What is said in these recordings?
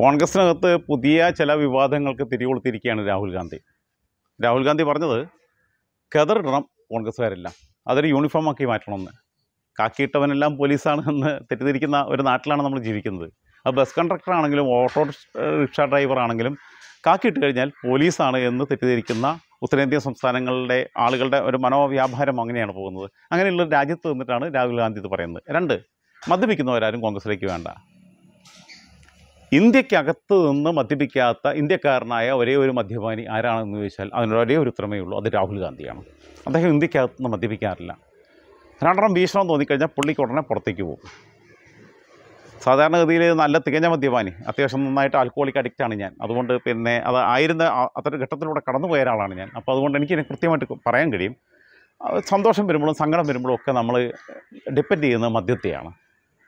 കോൺഗ്രസിനകത്ത് പുതിയ ചില വിവാദങ്ങൾക്ക് തിരികൊളുത്തിയിരിക്കുകയാണ് രാഹുൽ ഗാന്ധി രാഹുൽ ഗാന്ധി പറഞ്ഞത് കെതറിടണം കോൺഗ്രസ്സുകാരെല്ലാം അതൊരു യൂണിഫോമാക്കി മാറ്റണമെന്ന് കാക്കിയിട്ടവനെല്ലാം പോലീസാണ് എന്ന് തെറ്റിദ്ധരിക്കുന്ന ഒരു നാട്ടിലാണ് നമ്മൾ ജീവിക്കുന്നത് അത് ബസ് കണ്ടക്ടർ ആണെങ്കിലും ഓട്ടോ റിക്ഷ ഡ്രൈവർ ആണെങ്കിലും കാക്കിയിട്ട് കഴിഞ്ഞാൽ പോലീസാണ് എന്ന് തെറ്റിദ്ധരിക്കുന്ന ഉത്തരേന്ത്യൻ സംസ്ഥാനങ്ങളുടെ ആളുകളുടെ ഒരു മനോവ്യാപാരം അങ്ങനെയാണ് പോകുന്നത് അങ്ങനെയുള്ള രാജ്യത്ത് നിന്നിട്ടാണ് രാഹുൽ ഗാന്ധി ഇത് പറയുന്നത് രണ്ട് മദ്യപിക്കുന്നവരാരും കോൺഗ്രസിലേക്ക് വേണ്ട ഇന്ത്യക്കകത്ത് നിന്ന് മദ്യപിക്കാത്ത ഇന്ത്യക്കാരനായ ഒരേ ഒരു മദ്യപാനി ആരാണെന്ന് ചോദിച്ചാൽ അതിന് ഒരേ ഒരു ഉത്തരമേ ഉള്ളൂ അത് രാഹുൽ ഗാന്ധിയാണ് അദ്ദേഹം ഇന്ത്യക്കകത്ത് നിന്ന് മദ്യപിക്കാറില്ല രണ്ടെണ്ണം ഭീഷണം തോന്നിക്കഴിഞ്ഞാൽ പുള്ളിക്ക് ഉടനെ പുറത്തേക്ക് പോകും സാധാരണഗതിയിൽ നല്ല തികഞ്ഞ മദ്യപാനി അത്യാവശ്യം നന്നായിട്ട് ആൽക്കോളിക് അഡിക്റ്റാണ് ഞാൻ അതുകൊണ്ട് പിന്നെ അത് ആയിരുന്ന അത്തരം ഘട്ടത്തിലൂടെ കടന്നു പോയ ഒരാളാണ് ഞാൻ അപ്പോൾ അതുകൊണ്ട് എനിക്ക് കൃത്യമായിട്ട് പറയാൻ കഴിയും സന്തോഷം വരുമ്പോഴും സങ്കടം വരുമ്പോഴും ഒക്കെ നമ്മൾ ഡിപ്പെൻഡ് ചെയ്യുന്നത് മദ്യത്തെയാണ്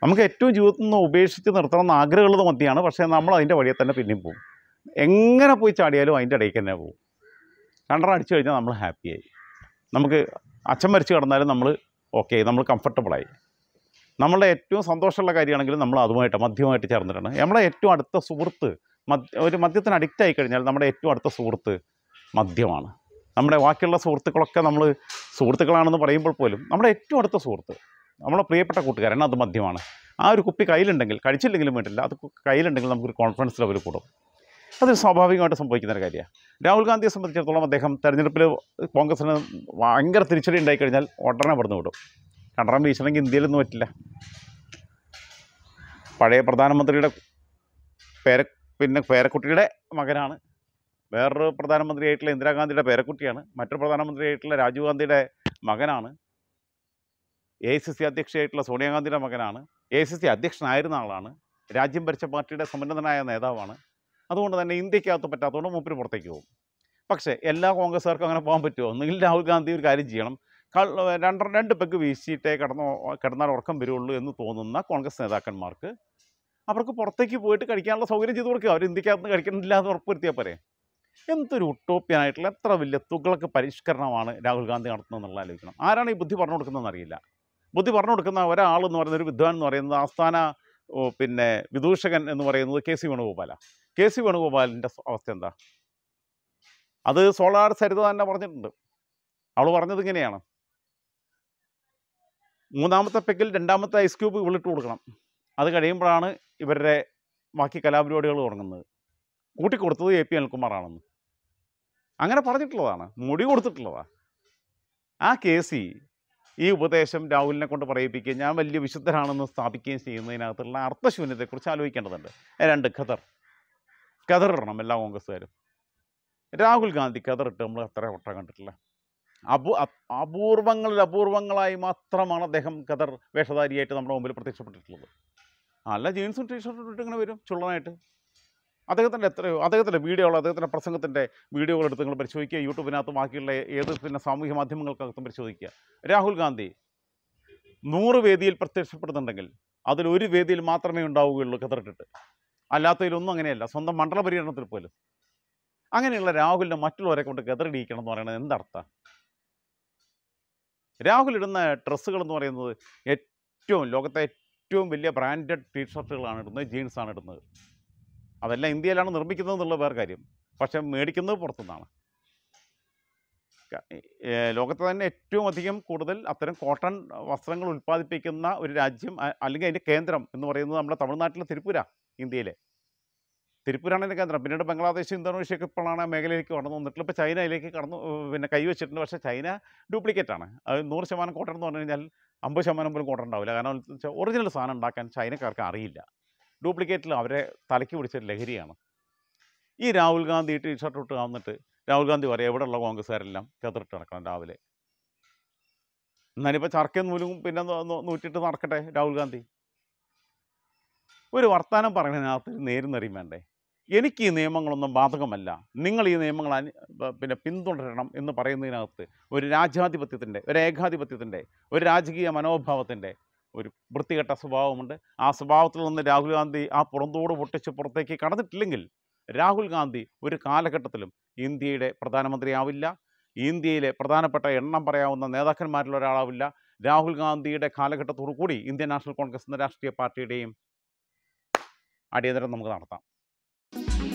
നമുക്ക് ഏറ്റവും ജീവിതത്തിൽ നിന്ന് ഉപേക്ഷിച്ച് നിർത്തണം എന്ന് ആഗ്രഹമുള്ളത് മതിയാണ് പക്ഷേ നമ്മൾ അതിൻ്റെ വഴിയെ തന്നെ പിന്നെയും പോകും എങ്ങനെ പോയി ചാടിയാലും അതിൻ്റെ ഇടയ്ക്ക് തന്നെ പോകും രണ്ടെണ്ണം അടിച്ചു കഴിഞ്ഞാൽ നമ്മൾ ഹാപ്പിയായി നമുക്ക് അച്ഛൻ മരിച്ചു കിടന്നാലും നമ്മൾ ഓക്കെ നമ്മൾ കംഫർട്ടബിളായി നമ്മളുടെ ഏറ്റവും സന്തോഷമുള്ള കാര്യമാണെങ്കിലും നമ്മൾ അതുമായിട്ട് മദ്യമായിട്ട് ചേർന്നിട്ടാണ് നമ്മളെ ഏറ്റവും അടുത്ത സുഹൃത്ത് ഒരു മദ്യത്തിന് അഡിക്റ്റ് ആയി കഴിഞ്ഞാൽ നമ്മുടെ ഏറ്റവും അടുത്ത സുഹൃത്ത് മദ്യമാണ് നമ്മുടെ ബാക്കിയുള്ള സുഹൃത്തുക്കളൊക്കെ നമ്മൾ സുഹൃത്തുക്കളാണെന്ന് പറയുമ്പോൾ പോലും നമ്മുടെ ഏറ്റവും അടുത്ത സുഹൃത്ത് നമ്മളെ പ്രിയപ്പെട്ട കൂട്ടുകാരൻ അത് മദ്യമാണ് ആ ഒരു കുപ്പി കയ്യിലുണ്ടെങ്കിൽ കഴിച്ചില്ലെങ്കിലും വേണ്ടില്ല അത് കയ്യിലുണ്ടെങ്കിൽ നമുക്കൊരു കോൺഫിഡൻസ് ലെവൽ കൂടും അത് സ്വാഭാവികമായിട്ട് സംഭവിക്കുന്ന ഒരു കാര്യമാണ് രാഹുൽ ഗാന്ധിയെ സംബന്ധിച്ചിടത്തോളം അദ്ദേഹം തെരഞ്ഞെടുപ്പിൽ കോൺഗ്രസിന് ഭയങ്കര തിരിച്ചടി ഉണ്ടായിക്കഴിഞ്ഞാൽ ഉടനെ പറഞ്ഞു വിടും കണ്ടറം വീശണമെങ്കിൽ ഇന്ത്യയിലൊന്നും പറ്റില്ല പഴയ പ്രധാനമന്ത്രിയുടെ പേര പിന്നെ പേരക്കുട്ടിയുടെ മകനാണ് വേറൊരു പ്രധാനമന്ത്രിയായിട്ടുള്ള ഇന്ദിരാഗാന്ധിയുടെ പേരക്കുട്ടിയാണ് മറ്റൊരു പ്രധാനമന്ത്രിയായിട്ടുള്ള രാജീവ് ഗാന്ധിയുടെ മകനാണ് എ ഐ സി സി അധ്യക്ഷയായിട്ടുള്ള സോണിയാഗാന്ധിയുടെ മകനാണ് എ ഐ സി സി അധ്യക്ഷനായിരുന്ന ആളാണ് രാജ്യം ഭരിച്ച പാർട്ടിയുടെ സമുന്നതനായ നേതാവാണ് അതുകൊണ്ട് തന്നെ ഇന്ത്യക്കകത്ത് പറ്റാത്തതുകൊണ്ട് മൂപ്പര് പുറത്തേക്ക് പോകും പക്ഷേ എല്ലാ കോൺഗ്രസ്സുകാർക്കും അങ്ങനെ പോകാൻ പറ്റുമോ ഒന്നുകിൽ രാഹുൽ ഗാന്ധി ഒരു കാര്യം ചെയ്യണം രണ്ട് രണ്ട് പെഗ് വീശിയിട്ടേ കിടന്ന് കിടന്നാൽ ഉറക്കം വരുള്ളൂ എന്ന് തോന്നുന്ന കോൺഗ്രസ് നേതാക്കന്മാർക്ക് അവർക്ക് പുറത്തേക്ക് പോയിട്ട് കഴിക്കാനുള്ള സൗകര്യം ചെയ്ത് കൊടുക്കുക അവർ ഇന്ത്യക്കകത്ത് കഴിക്കണില്ല എന്ന് ഉറപ്പുവരുത്തിയാൽ പോരെ എന്തൊരു ഉട്ടോപ്യനായിട്ടുള്ള എത്ര വലിയ തുകളൊക്കെ പരിഷ്കരണമാണ് രാഹുൽ ഗാന്ധി നടത്തുന്നതെന്നുള്ള ആലോചിക്കണം ആരാണ് ഈ ബുദ്ധി പറഞ്ഞു കൊടുക്കുന്നതെന്ന് അറിയില്ല ബുദ്ധി പറഞ്ഞു കൊടുക്കുന്ന ഒരാൾ എന്ന് പറയുന്ന ഒരു വിദ്വാൻ എന്ന് പറയുന്നത് ആസ്ഥാന പിന്നെ വിദൂഷകൻ എന്ന് പറയുന്നത് കെ സി വേണുഗോപാലാണ് കെ സി വേണുഗോപാലിൻ്റെ അവസ്ഥ എന്താ അത് സോളാർ സരിത തന്നെ പറഞ്ഞിട്ടുണ്ട് അവൾ പറഞ്ഞത് ഇങ്ങനെയാണ് മൂന്നാമത്തെ പെക്കിൽ രണ്ടാമത്തെ ഐസ് ക്യൂബ് ഇവളിട്ട് കൊടുക്കണം അത് കഴിയുമ്പോഴാണ് ഇവരുടെ ബാക്കി കലാപരിപാടികൾ തുടങ്ങുന്നത് കൂട്ടിക്കൊടുത്തത് എ പി അനിൽകുമാറാണെന്ന് അങ്ങനെ പറഞ്ഞിട്ടുള്ളതാണ് മുടി കൊടുത്തിട്ടുള്ളതാണ് ആ സി ഈ ഉപദേശം രാഹുലിനെ കൊണ്ട് പറയിപ്പിക്കുകയും ഞാൻ വലിയ വിശുദ്ധരാണെന്ന് സ്ഥാപിക്കുകയും ചെയ്യുന്നതിനകത്തുള്ള അർത്ഥശൂന്യതയെക്കുറിച്ച് ആലോചിക്കേണ്ടതുണ്ട് രണ്ട് ഖദർ ഖദറിടണം എല്ലാ കോൺഗ്രസ്സുകാരും രാഹുൽ ഗാന്ധി ഖദറിട്ട് നമ്മൾ അത്ര ഒട്ടം കണ്ടിട്ടില്ല അപൂ അപൂർവങ്ങളിൽ അപൂർവങ്ങളായി മാത്രമാണ് അദ്ദേഹം ഖദർ വേഷധാരിയായിട്ട് നമ്മുടെ മുമ്പിൽ പ്രത്യക്ഷപ്പെട്ടിട്ടുള്ളത് അല്ല ജീൻസും ടീഷർട്ടും ഇട്ട് ഇങ്ങനെ വരും ചുള്ളനായിട്ട് അദ്ദേഹത്തിൻ്റെ എത്രയോ അദ്ദേഹത്തിൻ്റെ വീഡിയോകൾ അദ്ദേഹത്തിൻ്റെ പ്രസംഗത്തിൻ്റെ വീഡിയോകൾ എടുത്ത് നിങ്ങൾ പരിശോധിക്കുക യൂട്യൂബിനകത്തും ബാക്കിയുള്ള ഏത് പിന്നെ സാമൂഹ്യ മാധ്യമങ്ങൾക്കകത്തും പരിശോധിക്കുക രാഹുൽ ഗാന്ധി നൂറ് വേദിയിൽ പ്രത്യക്ഷപ്പെടുന്നുണ്ടെങ്കിൽ അതിലൊരു വേദിയിൽ മാത്രമേ ഉണ്ടാവുകയുള്ളൂ കതറിട്ടിട്ട് അല്ലാത്തതിലൊന്നും അങ്ങനെയല്ല സ്വന്തം മണ്ഡല പര്യടനത്തിൽ പോലും അങ്ങനെയുള്ള രാഹുലിനെ മറ്റുള്ളവരെ കൊണ്ട് കതറിടിയിക്കണം എന്ന് പറയുന്നത് എന്തർത്ഥം രാഹുൽ ഇടുന്ന ഡ്രസ്സുകൾ എന്ന് പറയുന്നത് ഏറ്റവും ലോകത്തെ ഏറ്റവും വലിയ ബ്രാൻഡഡ് ടീഷർട്ടുകളാണ് ഇടുന്നത് ജീൻസാണ് ഇടുന്നത് അതെല്ലാം ഇന്ത്യയിലാണ് നിർമ്മിക്കുന്നത് എന്നുള്ള വേറെ കാര്യം പക്ഷെ മേടിക്കുന്നത് പുറത്തുനിന്നാണ് ലോകത്ത് തന്നെ ഏറ്റവും അധികം കൂടുതൽ അത്തരം കോട്ടൺ വസ്ത്രങ്ങൾ ഉൽപ്പാദിപ്പിക്കുന്ന ഒരു രാജ്യം അല്ലെങ്കിൽ അതിൻ്റെ കേന്ദ്രം എന്ന് പറയുന്നത് നമ്മുടെ തമിഴ്നാട്ടിലെ തിരുപ്പുര ഇന്ത്യയിലെ തിരുപ്പൂരാണ് അതിൻ്റെ കേന്ദ്രം പിന്നീട് ബംഗ്ലാദേശ് ഇന്തോനേഷ്യയൊക്കെ ഇപ്പോഴാണ് ആ മേഖലയിലേക്ക് കടന്നു വന്നിട്ടുള്ള ഇപ്പോൾ ചൈനയിലേക്ക് കടന്നു പിന്നെ കൈവച്ചിട്ടുണ്ട് പക്ഷേ ചൈന ഡ്യൂപ്ലിക്കേറ്റാണ് അത് നൂറ് ശതമാനം കോട്ടൺ എന്ന് പറഞ്ഞു കഴിഞ്ഞാൽ അമ്പത് ശതമാനം പോലും കോട്ടൺ ഉണ്ടാവില്ല കാരണം ഒറിജിനൽ സാധനം ഉണ്ടാക്കാൻ ചൈനക്കാർക്ക് അറിയില്ല ഡ്യൂപ്ലിക്കേറ്റിലും അവരെ തലയ്ക്ക് പിടിച്ച ലഹരിയാണ് ഈ രാഹുൽ ഗാന്ധി ടീഷർട്ട് ഇട്ട് വന്നിട്ട് രാഹുൽ ഗാന്ധി പറയും എവിടെയുള്ള കോൺഗ്രസ്സുകാരെല്ലാം ചെതിറിട്ട് നടക്കണം രാവിലെ എന്നാലിപ്പോൾ ചർക്ക നൂലും പിന്നെ നൂറ്റിട്ട് നടക്കട്ടെ രാഹുൽ ഗാന്ധി ഒരു വർത്തമാനം പറയുന്നതിനകത്ത് നേരുന്നറിയും വേണ്ടേ എനിക്ക് ഈ നിയമങ്ങളൊന്നും ബാധകമല്ല നിങ്ങൾ ഈ നിയമങ്ങൾ പിന്നെ പിന്തുടരണം എന്ന് പറയുന്നതിനകത്ത് ഒരു രാജ്യാധിപത്യത്തിൻ്റെ ഒരു ഏകാധിപത്യത്തിൻ്റെ ഒരു രാജകീയ മനോഭാവത്തിൻ്റെ ഒരു വൃത്തികെട്ട സ്വഭാവമുണ്ട് ആ സ്വഭാവത്തിൽ നിന്ന് രാഹുൽ ഗാന്ധി ആ പുറന്തോട് പൊട്ടിച്ച് പുറത്തേക്ക് കടന്നിട്ടില്ലെങ്കിൽ രാഹുൽ ഗാന്ധി ഒരു കാലഘട്ടത്തിലും ഇന്ത്യയുടെ പ്രധാനമന്ത്രിയാവില്ല ഇന്ത്യയിലെ പ്രധാനപ്പെട്ട എണ്ണം പറയാവുന്ന നേതാക്കന്മാരിൽ ഒരാളാവില്ല രാഹുൽ ഗാന്ധിയുടെ കാലഘട്ടത്തോടു കൂടി ഇന്ത്യൻ നാഷണൽ കോൺഗ്രസ് എന്ന രാഷ്ട്രീയ പാർട്ടിയുടെയും അടിയന്തരം നമുക്ക് നടത്താം